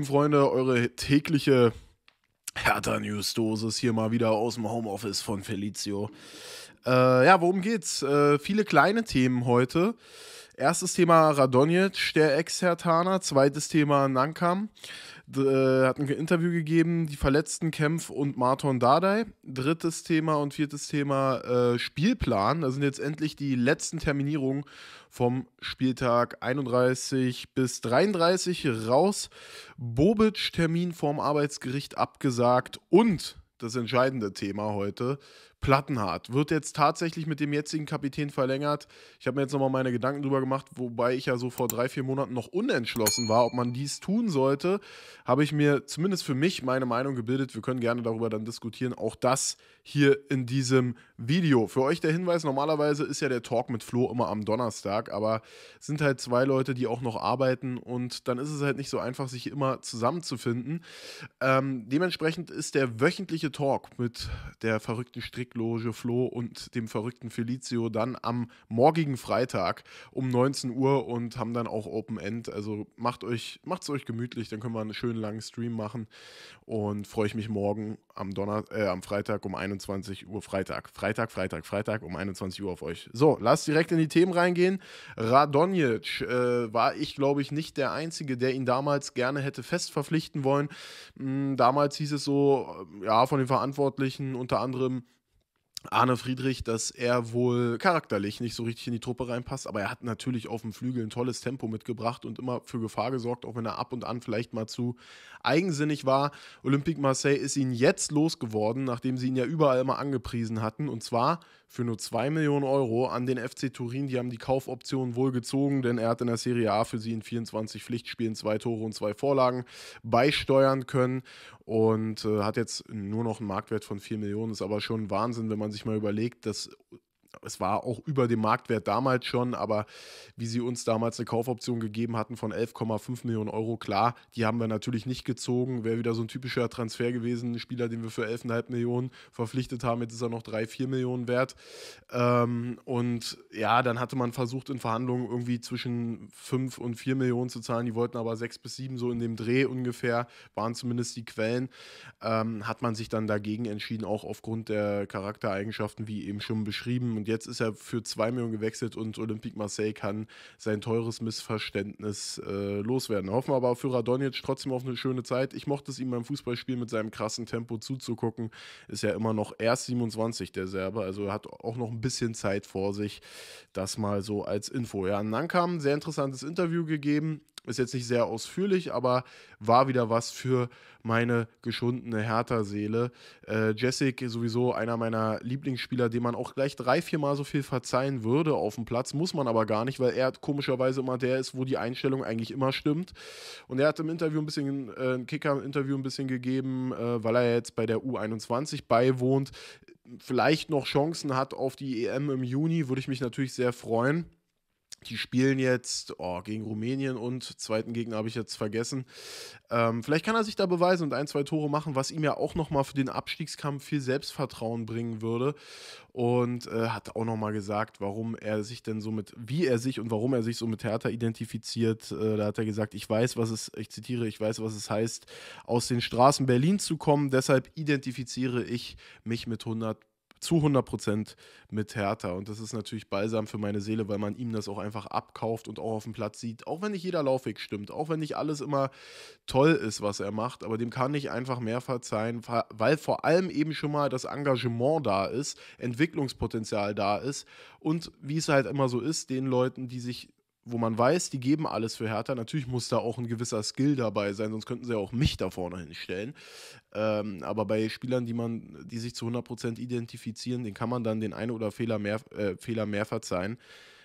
lieben Freunde, eure tägliche Hertha-News-Dosis hier mal wieder aus dem Homeoffice von Felicio. Äh, ja, worum geht's? Äh, viele kleine Themen heute. Erstes Thema Radonjic, der Ex-Hertaner. Zweites Thema Nankam. Äh, hat ein Interview gegeben, die verletzten Kempf und Marton Dardai. Drittes Thema und viertes Thema äh, Spielplan. Da sind jetzt endlich die letzten Terminierungen vom Spieltag 31 bis 33 raus. Bobic Termin vorm Arbeitsgericht abgesagt und das entscheidende Thema heute, Plattenhardt wird jetzt tatsächlich mit dem jetzigen Kapitän verlängert. Ich habe mir jetzt nochmal meine Gedanken drüber gemacht, wobei ich ja so vor drei, vier Monaten noch unentschlossen war, ob man dies tun sollte. Habe ich mir zumindest für mich meine Meinung gebildet. Wir können gerne darüber dann diskutieren. Auch das hier in diesem Video. Für euch der Hinweis: Normalerweise ist ja der Talk mit Flo immer am Donnerstag, aber es sind halt zwei Leute, die auch noch arbeiten und dann ist es halt nicht so einfach, sich immer zusammenzufinden. Ähm, dementsprechend ist der wöchentliche Talk mit der verrückten Strick Dickloge Flo und dem verrückten Felicio dann am morgigen Freitag um 19 Uhr und haben dann auch Open End. Also macht euch, macht's euch gemütlich, dann können wir einen schönen langen Stream machen und freue ich mich morgen am Donner äh, am Freitag um 21 Uhr Freitag. Freitag, Freitag, Freitag um 21 Uhr auf euch. So, lasst direkt in die Themen reingehen. Radonjic äh, war ich, glaube ich, nicht der Einzige, der ihn damals gerne hätte fest verpflichten wollen. Hm, damals hieß es so, äh, ja, von den Verantwortlichen unter anderem, Arne Friedrich, dass er wohl charakterlich nicht so richtig in die Truppe reinpasst, aber er hat natürlich auf dem Flügel ein tolles Tempo mitgebracht und immer für Gefahr gesorgt, auch wenn er ab und an vielleicht mal zu eigensinnig war. Olympique Marseille ist ihn jetzt losgeworden, nachdem sie ihn ja überall immer angepriesen hatten, und zwar für nur 2 Millionen Euro an den FC Turin. Die haben die Kaufoption wohl gezogen, denn er hat in der Serie A für sie in 24 Pflichtspielen zwei Tore und zwei Vorlagen beisteuern können und äh, hat jetzt nur noch einen Marktwert von 4 Millionen. Ist aber schon Wahnsinn, wenn man sich mal überlegt, dass es war auch über dem Marktwert damals schon, aber wie sie uns damals eine Kaufoption gegeben hatten von 11,5 Millionen Euro, klar, die haben wir natürlich nicht gezogen. Wäre wieder so ein typischer Transfer gewesen, ein Spieler, den wir für 11,5 Millionen verpflichtet haben, jetzt ist er noch 3, 4 Millionen wert. Ähm, und ja, dann hatte man versucht in Verhandlungen irgendwie zwischen 5 und 4 Millionen zu zahlen, die wollten aber 6 bis 7 so in dem Dreh ungefähr, waren zumindest die Quellen. Ähm, hat man sich dann dagegen entschieden, auch aufgrund der Charaktereigenschaften, wie eben schon beschrieben und jetzt ist er für 2 Millionen gewechselt und Olympique Marseille kann sein teures Missverständnis äh, loswerden. Hoffen wir aber für Radonjic trotzdem auf eine schöne Zeit. Ich mochte es ihm beim Fußballspiel mit seinem krassen Tempo zuzugucken. Ist ja immer noch erst 27 der Serbe, also hat auch noch ein bisschen Zeit vor sich. Das mal so als Info. Ja, und dann kam ein sehr interessantes Interview gegeben. Ist jetzt nicht sehr ausführlich, aber war wieder was für meine geschundene Hertha-Seele. Äh, Jessic sowieso einer meiner Lieblingsspieler, dem man auch gleich drei, viermal so viel verzeihen würde auf dem Platz, muss man aber gar nicht, weil er komischerweise immer der ist, wo die Einstellung eigentlich immer stimmt. Und er hat im Interview ein bisschen, äh, ein Kicker-Interview ein bisschen gegeben, äh, weil er jetzt bei der U21 beiwohnt, vielleicht noch Chancen hat auf die EM im Juni, würde ich mich natürlich sehr freuen. Die spielen jetzt oh, gegen Rumänien und zweiten Gegner habe ich jetzt vergessen. Ähm, vielleicht kann er sich da beweisen und ein, zwei Tore machen, was ihm ja auch nochmal für den Abstiegskampf viel Selbstvertrauen bringen würde. Und äh, hat auch nochmal gesagt, warum er sich denn so mit, wie er sich und warum er sich so mit Hertha identifiziert. Äh, da hat er gesagt, ich weiß, was es, ich zitiere, ich weiß, was es heißt, aus den Straßen Berlin zu kommen. Deshalb identifiziere ich mich mit 100 zu 100 Prozent mit Hertha. Und das ist natürlich balsam für meine Seele, weil man ihm das auch einfach abkauft und auch auf dem Platz sieht. Auch wenn nicht jeder Laufweg stimmt, auch wenn nicht alles immer toll ist, was er macht. Aber dem kann ich einfach mehr verzeihen, weil vor allem eben schon mal das Engagement da ist, Entwicklungspotenzial da ist. Und wie es halt immer so ist, den Leuten, die sich wo man weiß, die geben alles für Hertha. Natürlich muss da auch ein gewisser Skill dabei sein, sonst könnten sie ja auch mich da vorne hinstellen. Ähm, aber bei Spielern, die man, die sich zu 100% identifizieren, den kann man dann den einen oder Fehler mehr, äh, Fehler mehr verzeihen.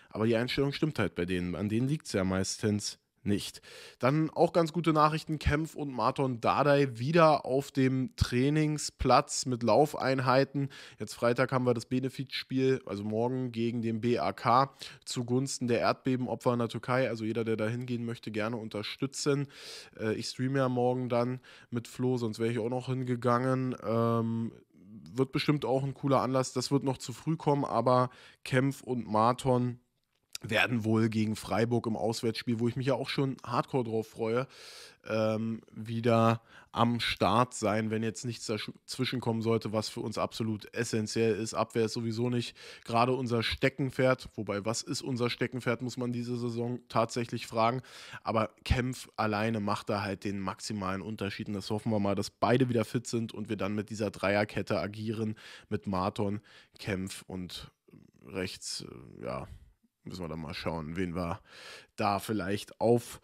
Aber die Einstellung stimmt halt bei denen. An denen liegt es ja meistens nicht. Dann auch ganz gute Nachrichten: Kempf und Marton Dardai wieder auf dem Trainingsplatz mit Laufeinheiten. Jetzt Freitag haben wir das Benefitspiel, also morgen gegen den BAK zugunsten der Erdbebenopfer in der Türkei. Also jeder, der da hingehen möchte, gerne unterstützen. Äh, ich streame ja morgen dann mit Flo, sonst wäre ich auch noch hingegangen. Ähm, wird bestimmt auch ein cooler Anlass. Das wird noch zu früh kommen, aber Kempf und Marton werden wohl gegen Freiburg im Auswärtsspiel, wo ich mich ja auch schon hardcore drauf freue, ähm, wieder am Start sein, wenn jetzt nichts dazwischen kommen sollte, was für uns absolut essentiell ist. Abwehr ist sowieso nicht gerade unser Steckenpferd, wobei was ist unser Steckenpferd, muss man diese Saison tatsächlich fragen. Aber Kempf alleine macht da halt den maximalen Unterschied und das hoffen wir mal, dass beide wieder fit sind und wir dann mit dieser Dreierkette agieren, mit Marton, Kempf und rechts, äh, ja, müssen wir dann mal schauen, wen wir da vielleicht auf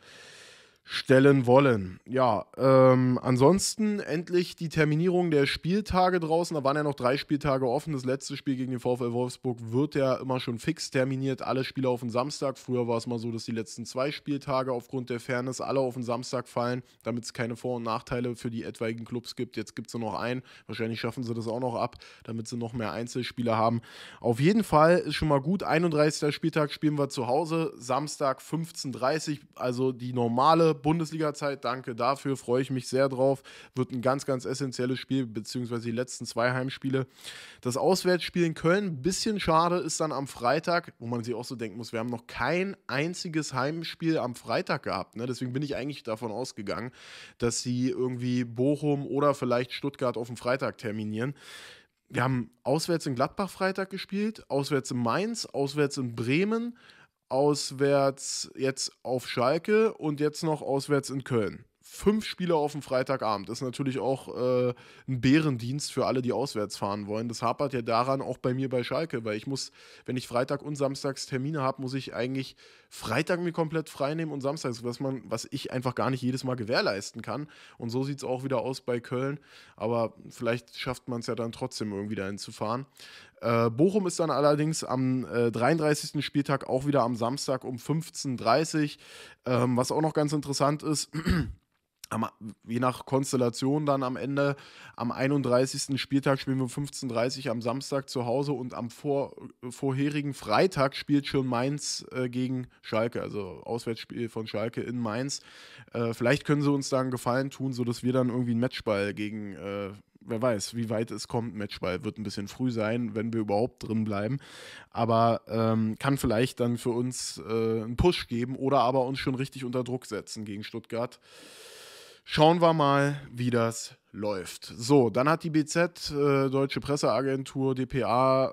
stellen wollen. Ja, ähm, ansonsten endlich die Terminierung der Spieltage draußen. Da waren ja noch drei Spieltage offen. Das letzte Spiel gegen den VfL Wolfsburg wird ja immer schon fix terminiert. Alle Spiele auf den Samstag. Früher war es mal so, dass die letzten zwei Spieltage aufgrund der Fairness alle auf den Samstag fallen, damit es keine Vor- und Nachteile für die etwaigen Clubs gibt. Jetzt gibt es nur noch einen. Wahrscheinlich schaffen sie das auch noch ab, damit sie noch mehr Einzelspiele haben. Auf jeden Fall ist schon mal gut. 31. Spieltag spielen wir zu Hause. Samstag 15.30 Uhr, also die normale Bundesliga-Zeit. Danke dafür, freue ich mich sehr drauf. Wird ein ganz, ganz essentielles Spiel, beziehungsweise die letzten zwei Heimspiele. Das Auswärtsspiel in Köln, ein bisschen schade, ist dann am Freitag, wo man sich auch so denken muss, wir haben noch kein einziges Heimspiel am Freitag gehabt. Ne? Deswegen bin ich eigentlich davon ausgegangen, dass sie irgendwie Bochum oder vielleicht Stuttgart auf den Freitag terminieren. Wir haben auswärts in Gladbach Freitag gespielt, auswärts in Mainz, auswärts in Bremen auswärts jetzt auf Schalke und jetzt noch auswärts in Köln. Fünf Spiele auf dem Freitagabend ist natürlich auch äh, ein Bärendienst für alle, die auswärts fahren wollen. Das hapert ja daran auch bei mir bei Schalke, weil ich muss, wenn ich Freitag und Samstags Termine habe, muss ich eigentlich Freitag mir komplett frei nehmen und Samstags, was, man, was ich einfach gar nicht jedes Mal gewährleisten kann. Und so sieht es auch wieder aus bei Köln. Aber vielleicht schafft man es ja dann trotzdem irgendwie dahin zu fahren. Äh, Bochum ist dann allerdings am äh, 33. Spieltag auch wieder am Samstag um 15.30 Uhr. Ähm, was auch noch ganz interessant ist, am, je nach Konstellation dann am Ende, am 31. Spieltag spielen wir um 15.30 Uhr am Samstag zu Hause und am vor, vorherigen Freitag spielt schon Mainz äh, gegen Schalke, also Auswärtsspiel von Schalke in Mainz. Äh, vielleicht können sie uns da einen Gefallen tun, sodass wir dann irgendwie einen Matchball gegen äh, wer weiß, wie weit es kommt. Matchball wird ein bisschen früh sein, wenn wir überhaupt drin bleiben. Aber ähm, kann vielleicht dann für uns äh, einen Push geben oder aber uns schon richtig unter Druck setzen gegen Stuttgart. Schauen wir mal, wie das läuft. So, dann hat die BZ, äh, Deutsche Presseagentur, DPA,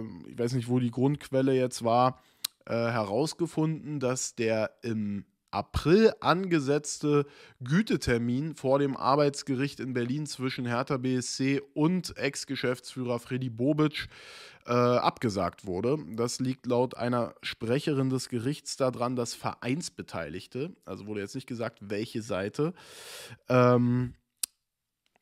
äh, ich weiß nicht, wo die Grundquelle jetzt war, äh, herausgefunden, dass der im April angesetzte Gütetermin vor dem Arbeitsgericht in Berlin zwischen Hertha BSC und Ex-Geschäftsführer Freddy Bobic äh, abgesagt wurde. Das liegt laut einer Sprecherin des Gerichts daran, dass Vereinsbeteiligte, also wurde jetzt nicht gesagt, welche Seite, ähm,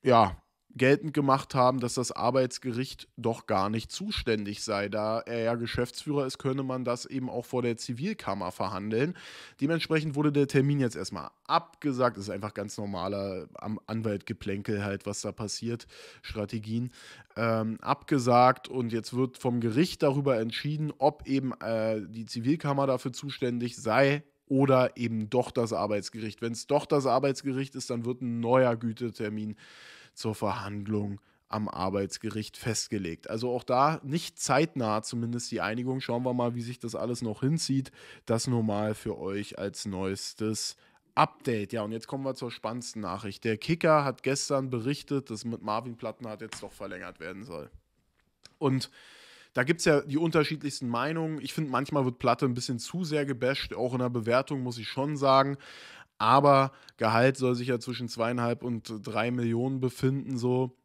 ja, geltend gemacht haben, dass das Arbeitsgericht doch gar nicht zuständig sei. Da er ja Geschäftsführer ist, könne man das eben auch vor der Zivilkammer verhandeln. Dementsprechend wurde der Termin jetzt erstmal abgesagt. Das ist einfach ganz normaler Anwaltgeplänkel halt, was da passiert, Strategien. Ähm, abgesagt und jetzt wird vom Gericht darüber entschieden, ob eben äh, die Zivilkammer dafür zuständig sei oder eben doch das Arbeitsgericht. Wenn es doch das Arbeitsgericht ist, dann wird ein neuer Gütetermin äh, zur Verhandlung am Arbeitsgericht festgelegt. Also auch da nicht zeitnah zumindest die Einigung. Schauen wir mal, wie sich das alles noch hinzieht. Das nur mal für euch als neuestes Update. Ja, und jetzt kommen wir zur spannendsten Nachricht. Der Kicker hat gestern berichtet, dass mit Marvin Plattenhardt jetzt doch verlängert werden soll. Und da gibt es ja die unterschiedlichsten Meinungen. Ich finde, manchmal wird Platte ein bisschen zu sehr gebasht, auch in der Bewertung, muss ich schon sagen aber Gehalt soll sich ja zwischen zweieinhalb und drei Millionen befinden, so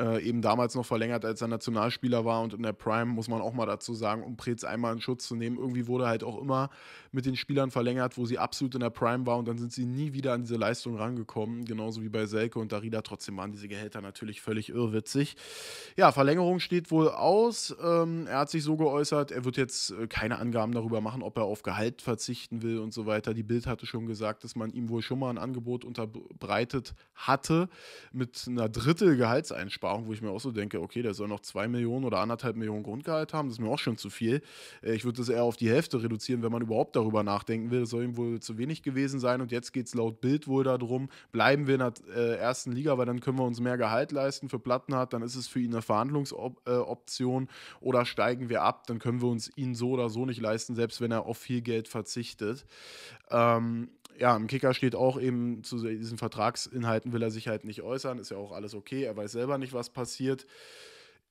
äh, eben damals noch verlängert, als er Nationalspieler war und in der Prime, muss man auch mal dazu sagen, um Preetz einmal in Schutz zu nehmen. Irgendwie wurde halt auch immer mit den Spielern verlängert, wo sie absolut in der Prime war und dann sind sie nie wieder an diese Leistung rangekommen, genauso wie bei Selke und Darida. Trotzdem waren diese Gehälter natürlich völlig irrwitzig. Ja, Verlängerung steht wohl aus. Ähm, er hat sich so geäußert, er wird jetzt äh, keine Angaben darüber machen, ob er auf Gehalt verzichten will und so weiter. Die Bild hatte schon gesagt, dass man ihm wohl schon mal ein Angebot unterbreitet hatte mit einer Drittel Gehaltseinsparung. Vereinbarung, wo ich mir auch so denke, okay, der soll noch zwei Millionen oder anderthalb Millionen Grundgehalt haben, das ist mir auch schon zu viel. Äh, ich würde das eher auf die Hälfte reduzieren, wenn man überhaupt darüber nachdenken will. Das soll ihm wohl zu wenig gewesen sein und jetzt geht es laut Bild wohl darum, bleiben wir in der äh, ersten Liga, weil dann können wir uns mehr Gehalt leisten für Plattenhardt, dann ist es für ihn eine Verhandlungsoption äh, oder steigen wir ab, dann können wir uns ihn so oder so nicht leisten, selbst wenn er auf viel Geld verzichtet. Ähm, ja, im Kicker steht auch eben, zu diesen Vertragsinhalten will er sich halt nicht äußern, ist ja auch alles okay, er weiß selber nicht, was passiert.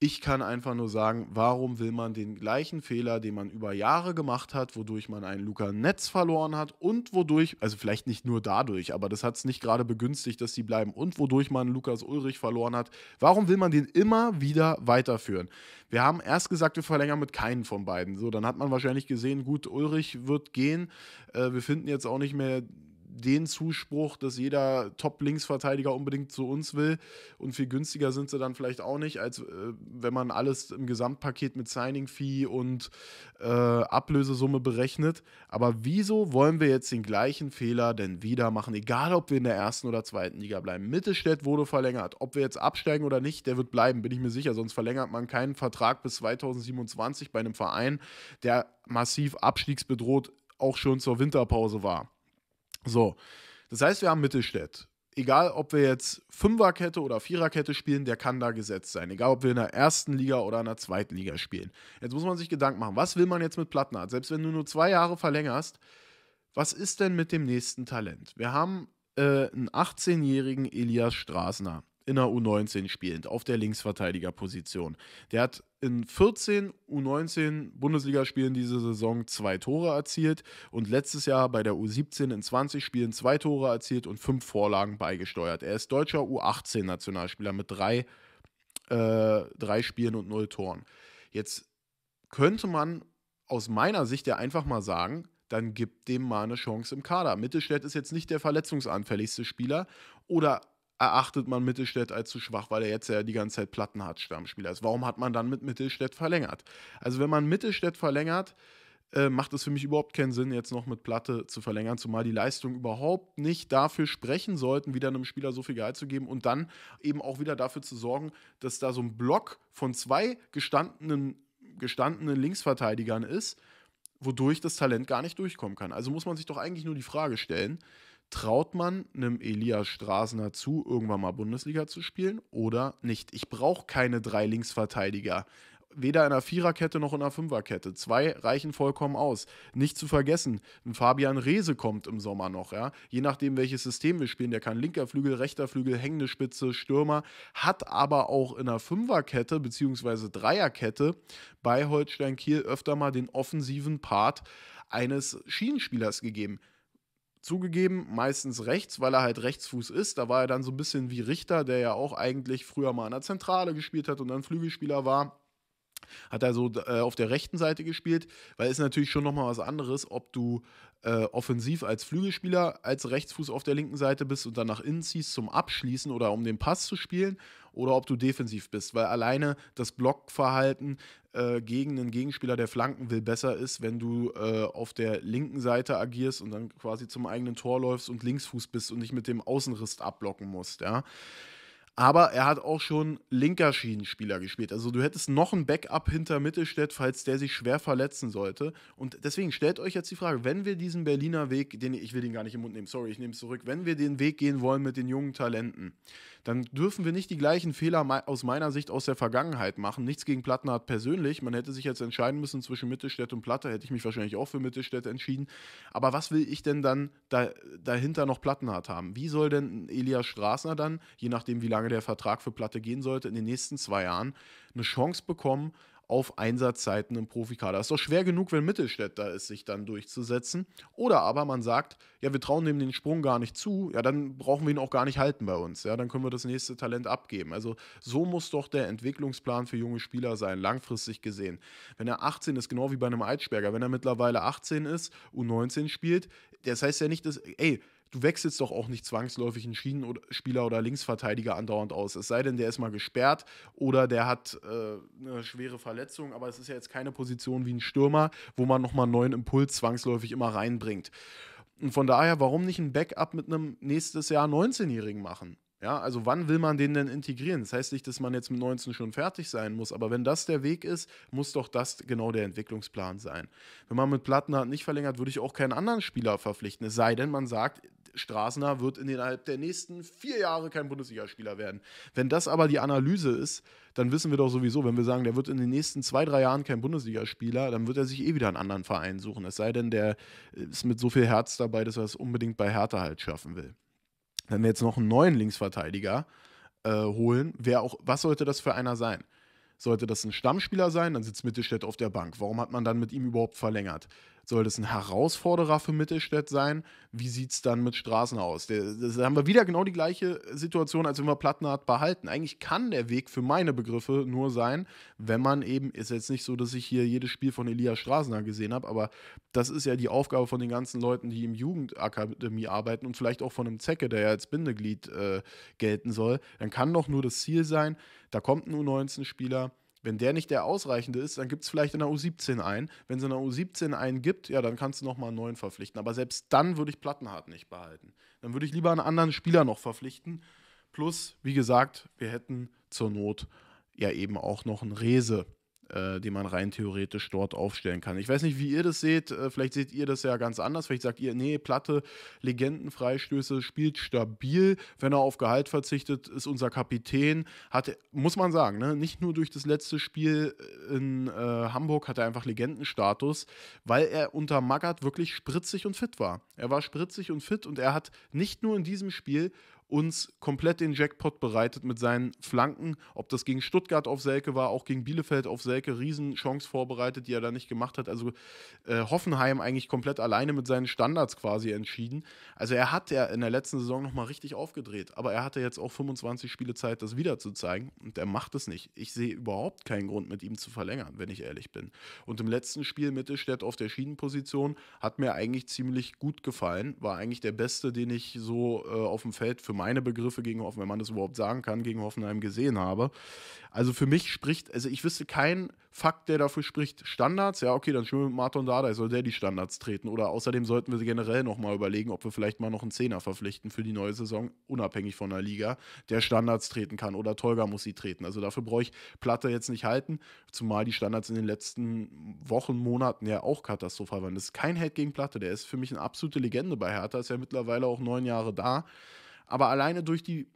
Ich kann einfach nur sagen, warum will man den gleichen Fehler, den man über Jahre gemacht hat, wodurch man einen Luca Netz verloren hat und wodurch, also vielleicht nicht nur dadurch, aber das hat es nicht gerade begünstigt, dass sie bleiben und wodurch man Lukas Ulrich verloren hat, warum will man den immer wieder weiterführen? Wir haben erst gesagt, wir verlängern mit keinen von beiden. So, dann hat man wahrscheinlich gesehen, gut, Ulrich wird gehen. Äh, wir finden jetzt auch nicht mehr den Zuspruch, dass jeder Top-Linksverteidiger unbedingt zu uns will. Und viel günstiger sind sie dann vielleicht auch nicht, als äh, wenn man alles im Gesamtpaket mit Signing-Fee und äh, Ablösesumme berechnet. Aber wieso wollen wir jetzt den gleichen Fehler denn wieder machen? Egal, ob wir in der ersten oder zweiten Liga bleiben. Mittelstädt wurde verlängert. Ob wir jetzt absteigen oder nicht, der wird bleiben, bin ich mir sicher. Sonst verlängert man keinen Vertrag bis 2027 bei einem Verein, der massiv abstiegsbedroht auch schon zur Winterpause war. So, das heißt, wir haben Mittelstädt. Egal, ob wir jetzt Fünferkette oder Viererkette spielen, der kann da gesetzt sein. Egal, ob wir in der ersten Liga oder in der zweiten Liga spielen. Jetzt muss man sich Gedanken machen, was will man jetzt mit Plattenart? Selbst wenn du nur zwei Jahre verlängerst, was ist denn mit dem nächsten Talent? Wir haben äh, einen 18-jährigen Elias Straßner in der U19 spielend, auf der Linksverteidigerposition. Der hat in 14 U19 Bundesligaspielen diese Saison zwei Tore erzielt und letztes Jahr bei der U17 in 20 Spielen zwei Tore erzielt und fünf Vorlagen beigesteuert. Er ist deutscher U18-Nationalspieler mit drei, äh, drei Spielen und null Toren. Jetzt könnte man aus meiner Sicht ja einfach mal sagen, dann gibt dem mal eine Chance im Kader. Mittelstädt ist jetzt nicht der verletzungsanfälligste Spieler oder erachtet man Mittelstädt als zu schwach, weil er jetzt ja die ganze Zeit Platten hat, Stammspieler ist. Warum hat man dann mit Mittelstädt verlängert? Also wenn man Mittelstädt verlängert, äh, macht es für mich überhaupt keinen Sinn, jetzt noch mit Platte zu verlängern, zumal die Leistung überhaupt nicht dafür sprechen sollten, wieder einem Spieler so viel Gehalt zu geben und dann eben auch wieder dafür zu sorgen, dass da so ein Block von zwei gestandenen, gestandenen Linksverteidigern ist, wodurch das Talent gar nicht durchkommen kann. Also muss man sich doch eigentlich nur die Frage stellen, traut man einem Elias Straßner zu, irgendwann mal Bundesliga zu spielen oder nicht? Ich brauche keine drei Linksverteidiger. Weder in einer Viererkette noch in einer Fünferkette. Zwei reichen vollkommen aus. Nicht zu vergessen, ein Fabian Rehse kommt im Sommer noch. Ja? Je nachdem, welches System wir spielen, der kann linker Flügel, rechter Flügel, hängende Spitze, Stürmer, hat aber auch in einer Fünferkette bzw. Dreierkette bei Holstein Kiel öfter mal den offensiven Part eines Schienenspielers gegeben. Zugegeben, meistens rechts, weil er halt Rechtsfuß ist. Da war er dann so ein bisschen wie Richter, der ja auch eigentlich früher mal in der Zentrale gespielt hat und dann Flügelspieler war. Hat er so äh, auf der rechten Seite gespielt, weil es natürlich schon nochmal was anderes, ob du äh, offensiv als Flügelspieler als Rechtsfuß auf der linken Seite bist und dann nach innen ziehst zum Abschließen oder um den Pass zu spielen oder ob du defensiv bist, weil alleine das Blockverhalten äh, gegen einen Gegenspieler, der flanken will, besser ist, wenn du äh, auf der linken Seite agierst und dann quasi zum eigenen Tor läufst und Linksfuß bist und nicht mit dem Außenriss abblocken musst, ja. Aber er hat auch schon linker Schienenspieler gespielt. Also du hättest noch ein Backup hinter Mittelstädt, falls der sich schwer verletzen sollte. Und deswegen stellt euch jetzt die Frage, wenn wir diesen Berliner Weg, den ich will den gar nicht im Mund nehmen, sorry, ich nehme es zurück, wenn wir den Weg gehen wollen mit den jungen Talenten, dann dürfen wir nicht die gleichen Fehler aus meiner Sicht aus der Vergangenheit machen. Nichts gegen Plattenhardt persönlich. Man hätte sich jetzt entscheiden müssen zwischen Mittelstädt und Platte. Hätte ich mich wahrscheinlich auch für Mittelstädt entschieden. Aber was will ich denn dann da, dahinter noch Plattenhardt haben? Wie soll denn Elias Straßner dann, je nachdem, wie lange der Vertrag für Platte gehen sollte, in den nächsten zwei Jahren eine Chance bekommen, auf Einsatzzeiten im Profikader. Ist doch schwer genug, wenn Mittelstädt da ist, sich dann durchzusetzen. Oder aber man sagt, ja, wir trauen dem den Sprung gar nicht zu, ja, dann brauchen wir ihn auch gar nicht halten bei uns. Ja, dann können wir das nächste Talent abgeben. Also so muss doch der Entwicklungsplan für junge Spieler sein, langfristig gesehen. Wenn er 18 ist, genau wie bei einem Eitschberger, wenn er mittlerweile 18 ist, U19 spielt, das heißt ja nicht, dass, ey, du wechselst doch auch nicht zwangsläufig einen Schienenspieler oder Linksverteidiger andauernd aus. Es sei denn, der ist mal gesperrt oder der hat äh, eine schwere Verletzung, aber es ist ja jetzt keine Position wie ein Stürmer, wo man nochmal einen neuen Impuls zwangsläufig immer reinbringt. Und von daher, warum nicht ein Backup mit einem nächstes Jahr 19-Jährigen machen? Ja, also wann will man den denn integrieren? Das heißt nicht, dass man jetzt mit 19 schon fertig sein muss, aber wenn das der Weg ist, muss doch das genau der Entwicklungsplan sein. Wenn man mit Plattenhardt nicht verlängert, würde ich auch keinen anderen Spieler verpflichten. Es sei denn, man sagt, Straßner wird innerhalb der nächsten vier Jahre kein Bundesligaspieler werden. Wenn das aber die Analyse ist, dann wissen wir doch sowieso, wenn wir sagen, der wird in den nächsten zwei, drei Jahren kein Bundesligaspieler, dann wird er sich eh wieder einen anderen Verein suchen. Es sei denn, der ist mit so viel Herz dabei, dass er es unbedingt bei Hertha halt schaffen will. Wenn wir jetzt noch einen neuen Linksverteidiger äh, holen, wer auch, was sollte das für einer sein? Sollte das ein Stammspieler sein, dann sitzt Mittelstädt auf der Bank. Warum hat man dann mit ihm überhaupt verlängert? Soll das ein Herausforderer für Mittelstädt sein? Wie sieht es dann mit Straßen aus? Da haben wir wieder genau die gleiche Situation, als wenn wir Plattenart behalten. Eigentlich kann der Weg für meine Begriffe nur sein, wenn man eben, ist jetzt nicht so, dass ich hier jedes Spiel von Elias Straßner gesehen habe, aber das ist ja die Aufgabe von den ganzen Leuten, die im Jugendakademie arbeiten und vielleicht auch von einem Zecke, der ja als Bindeglied äh, gelten soll. Dann kann doch nur das Ziel sein, da kommt ein U19-Spieler, wenn der nicht der ausreichende ist, dann gibt es vielleicht in der U17 einen. Wenn es in der U17 einen gibt, ja, dann kannst du nochmal einen neuen verpflichten. Aber selbst dann würde ich Plattenhardt nicht behalten. Dann würde ich lieber einen anderen Spieler noch verpflichten. Plus, wie gesagt, wir hätten zur Not ja eben auch noch einen Rese äh, die man rein theoretisch dort aufstellen kann. Ich weiß nicht, wie ihr das seht. Äh, vielleicht seht ihr das ja ganz anders. Vielleicht sagt ihr, nee, Platte, Legendenfreistöße, spielt stabil. Wenn er auf Gehalt verzichtet, ist unser Kapitän. Hat, muss man sagen, ne? nicht nur durch das letzte Spiel in äh, Hamburg hat er einfach Legendenstatus, weil er unter Magath wirklich spritzig und fit war. Er war spritzig und fit und er hat nicht nur in diesem Spiel uns komplett den Jackpot bereitet mit seinen Flanken. Ob das gegen Stuttgart auf Selke war, auch gegen Bielefeld auf Selke, Riesenchance vorbereitet, die er da nicht gemacht hat. Also äh, Hoffenheim eigentlich komplett alleine mit seinen Standards quasi entschieden. Also er hat ja in der letzten Saison nochmal richtig aufgedreht, aber er hatte jetzt auch 25 Spiele Zeit, das wieder zu zeigen und er macht es nicht. Ich sehe überhaupt keinen Grund, mit ihm zu verlängern, wenn ich ehrlich bin. Und im letzten Spiel Mittelstädt auf der Schienenposition hat mir eigentlich ziemlich gut gefallen, war eigentlich der beste, den ich so äh, auf dem Feld für meine Begriffe gegen Hoffenheim, wenn man das überhaupt sagen kann, gegen Hoffenheim gesehen habe. Also für mich spricht, also ich wüsste keinen Fakt, der dafür spricht, Standards, ja, okay, dann schwimmen wir mit Martin Dardai, soll der die Standards treten. Oder außerdem sollten wir generell nochmal überlegen, ob wir vielleicht mal noch einen Zehner verpflichten für die neue Saison, unabhängig von der Liga, der Standards treten kann. Oder Tolga muss sie treten. Also dafür brauche ich Platte jetzt nicht halten, zumal die Standards in den letzten Wochen, Monaten ja auch katastrophal waren. Das ist kein Held gegen Platte, der ist für mich eine absolute Legende bei Hertha, ist ja mittlerweile auch neun Jahre da aber alleine durch die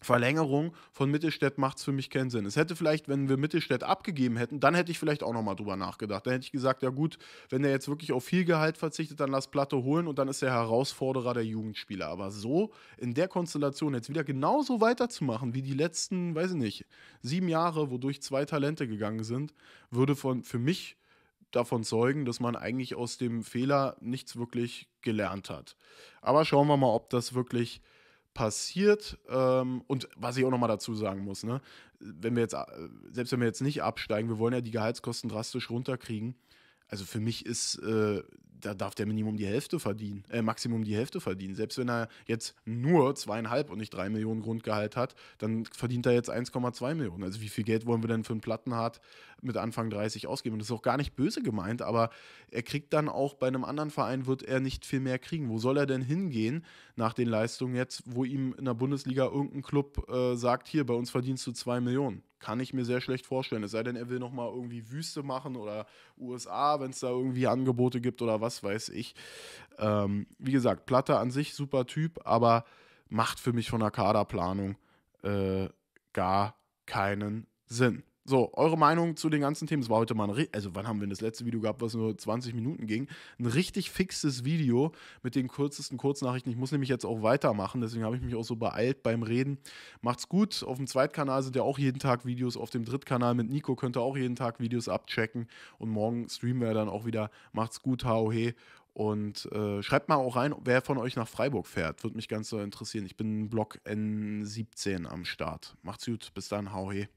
Verlängerung von Mittelstädt macht es für mich keinen Sinn. Es hätte vielleicht, wenn wir Mittelstädt abgegeben hätten, dann hätte ich vielleicht auch nochmal drüber nachgedacht. Dann hätte ich gesagt, ja gut, wenn der jetzt wirklich auf viel Gehalt verzichtet, dann lass Platte holen und dann ist er Herausforderer der Jugendspieler. Aber so in der Konstellation jetzt wieder genauso weiterzumachen wie die letzten, weiß ich nicht, sieben Jahre, wodurch zwei Talente gegangen sind, würde von, für mich davon zeugen, dass man eigentlich aus dem Fehler nichts wirklich gelernt hat. Aber schauen wir mal, ob das wirklich passiert. Ähm, und was ich auch nochmal dazu sagen muss, ne, wenn wir jetzt, äh, selbst wenn wir jetzt nicht absteigen, wir wollen ja die Gehaltskosten drastisch runterkriegen. Also für mich ist äh, da darf der Minimum die Hälfte verdienen, äh, Maximum die Hälfte verdienen. Selbst wenn er jetzt nur zweieinhalb und nicht drei Millionen Grundgehalt hat, dann verdient er jetzt 1,2 Millionen. Also wie viel Geld wollen wir denn für einen Plattenhardt mit Anfang 30 ausgeben? Und das ist auch gar nicht böse gemeint, aber er kriegt dann auch bei einem anderen Verein, wird er nicht viel mehr kriegen. Wo soll er denn hingehen nach den Leistungen jetzt, wo ihm in der Bundesliga irgendein Club äh, sagt, hier, bei uns verdienst du zwei Millionen? kann ich mir sehr schlecht vorstellen. Es sei denn, er will nochmal irgendwie Wüste machen oder USA, wenn es da irgendwie Angebote gibt oder was was weiß ich. Ähm, wie gesagt, Platte an sich super Typ, aber macht für mich von der Kaderplanung äh, gar keinen Sinn. So, eure Meinung zu den ganzen Themen. Es war heute mal ein, also wann haben wir das letzte Video gehabt, was nur 20 Minuten ging? Ein richtig fixes Video mit den kürzesten Kurznachrichten. Ich muss nämlich jetzt auch weitermachen, deswegen habe ich mich auch so beeilt beim Reden. Macht's gut. Auf dem Zweitkanal sind ja auch jeden Tag Videos. Auf dem Drittkanal mit Nico könnt ihr auch jeden Tag Videos abchecken. Und morgen streamen wir dann auch wieder. Macht's gut, HOH. Und äh, schreibt mal auch rein, wer von euch nach Freiburg fährt. Würde mich ganz so interessieren. Ich bin Block N17 am Start. Macht's gut. Bis dann, HOH.